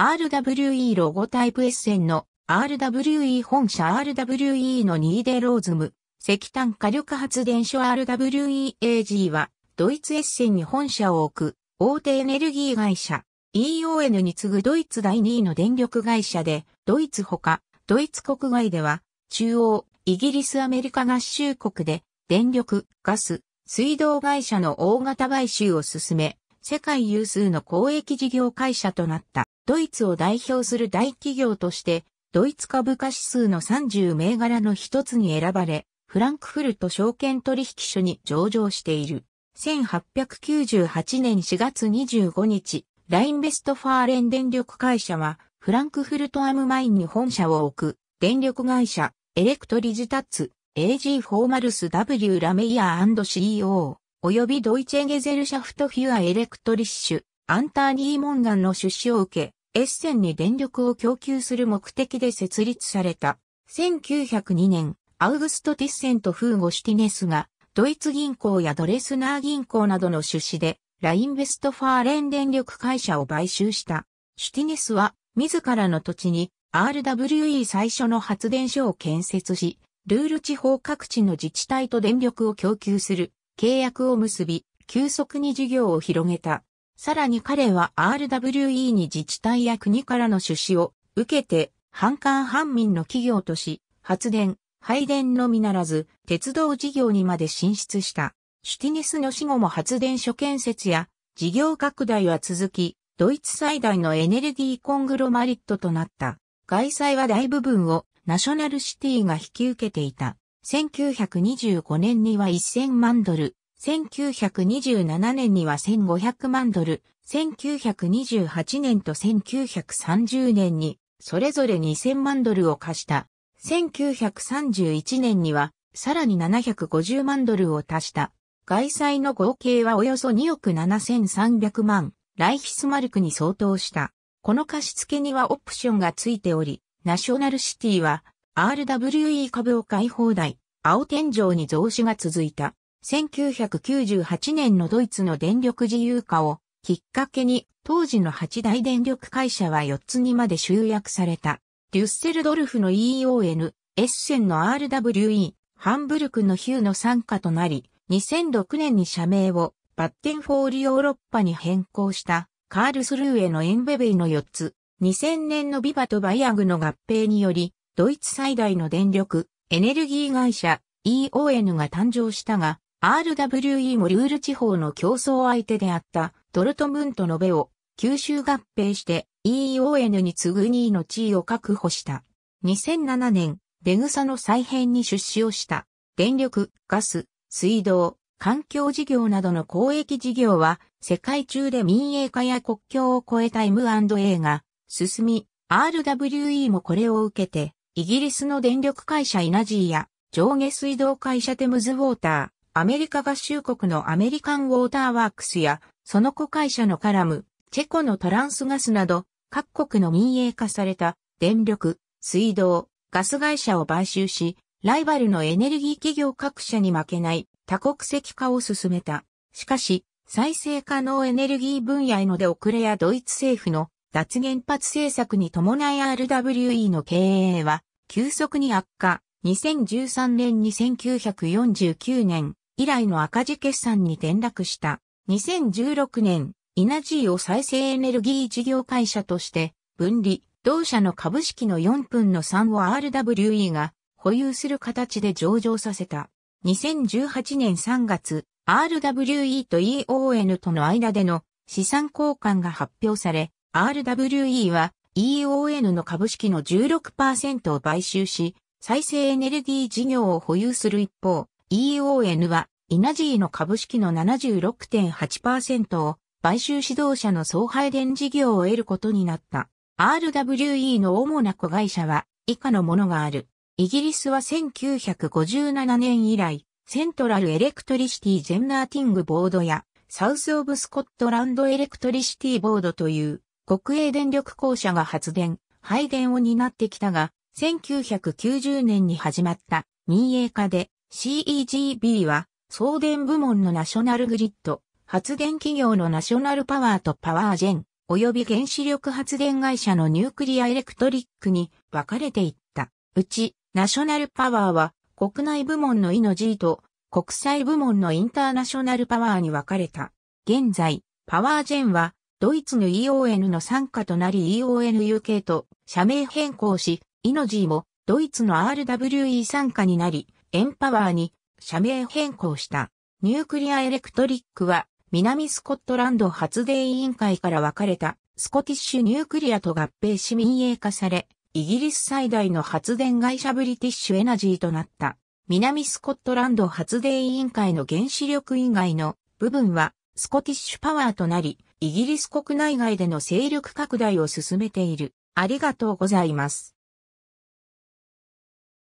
RWE ロゴタイプ S 線の RWE 本社 RWE のニーデローズム、石炭火力発電所 RWEAG は、ドイツ S 線に本社を置く、大手エネルギー会社、EON に次ぐドイツ第2位の電力会社で、ドイツほか、ドイツ国外では、中央、イギリスアメリカ合衆国で、電力、ガス、水道会社の大型買収を進め、世界有数の公益事業会社となった。ドイツを代表する大企業として、ドイツ株価指数の30銘柄の一つに選ばれ、フランクフルト証券取引所に上場している。1898年4月25日、ラインベストファーレン電力会社は、フランクフルトアムマインに本社を置く、電力会社、エレクトリジタッツ、AG フォーマルス W ラメイヤー &CEO、及びドイチェゲゼルシャフトフュアエレクトリッシュ、アンターニー・モンガンの出資を受け、エッセンに電力を供給する目的で設立された。1902年、アウグスト・ティッセンとフーゴ・シュティネスが、ドイツ銀行やドレスナー銀行などの出資で、ラインベストファーレン電力会社を買収した。シュティネスは、自らの土地に RWE 最初の発電所を建設し、ルール地方各地の自治体と電力を供給する契約を結び、急速に事業を広げた。さらに彼は RWE に自治体や国からの出資を受けて、半官半民の企業とし、発電、配電のみならず、鉄道事業にまで進出した。シュティネスの死後も発電所建設や事業拡大は続き、ドイツ最大のエネルギーコングロマリットとなった。外債は大部分をナショナルシティが引き受けていた。1925年には1000万ドル、1927年には1500万ドル、1928年と1930年に、それぞれ2000万ドルを貸した。1931年には、さらに750万ドルを足した。外債の合計はおよそ2億7300万、ライヒスマルクに相当した。この貸付にはオプションがついており、ナショナルシティは RWE 株を買い放題、青天井に増資が続いた。1998年のドイツの電力自由化をきっかけに当時の8大電力会社は4つにまで集約された。デュッセルドルフの EON、エッセンの RWE、ハンブルクのヒューの参加となり、2006年に社名をバッテンフォールヨーロッパに変更したカールスルーへのエンベベイの4つ、2000年のビバとバイアグの合併により、ドイツ最大の電力、エネルギー会社 EON が誕生したが、RWE もルール地方の競争相手であったドルトムントのベを吸収合併して EON に次ぐ2位の地位を確保した。2007年、デグサの再編に出資をした。電力、ガス、水道、環境事業などの公益事業は世界中で民営化や国境を越えた M&A が進み、RWE もこれを受けて、イギリスの電力会社イナジーや上下水道会社テムズウォータアメリカ合衆国のアメリカンウォーターワークスや、その子会社のカラム、チェコのトランスガスなど、各国の民営化された電力、水道、ガス会社を買収し、ライバルのエネルギー企業各社に負けない多国籍化を進めた。しかし、再生可能エネルギー分野への出遅れやドイツ政府の脱原発政策に伴い RWE の経営は急速に悪化。2013年に1949年以来の赤字決算に転落した。2016年、イナジーを再生エネルギー事業会社として分離、同社の株式の4分の3を RWE が保有する形で上場させた。2018年3月、RWE と EON との間での資産交換が発表され、RWE は EON の株式の16%を買収し、再生エネルギー事業を保有する一方、EON は、イナジーの株式の76.8%を、買収指導者の総配電事業を得ることになった。RWE の主な子会社は、以下のものがある。イギリスは1957年以来、セントラルエレクトリシティジェンナーティングボードや、サウスオブスコットランドエレクトリシティボードという、国営電力公社が発電、配電を担ってきたが、1990年に始まった民営化で CEGB は、送電部門のナショナルグリッド、発電企業のナショナルパワーとパワージェン、及び原子力発電会社のニュークリアエレクトリックに分かれていった。うち、ナショナルパワーは、国内部門のイノジーと、国際部門のインターナショナルパワーに分かれた。現在、パワージェンは、ドイツの EON の参加となり EONUK と社名変更し、イノジーもドイツの RWE 参加になり、エンパワーに社名変更した。ニュークリアエレクトリックは南スコットランド発電委員会から分かれたスコティッシュニュークリアと合併し民営化され、イギリス最大の発電会社ブリティッシュエナジーとなった。南スコットランド発電委員会の原子力以外の部分はスコティッシュパワーとなり、イギリス国内外での勢力拡大を進めている。ありがとうございます。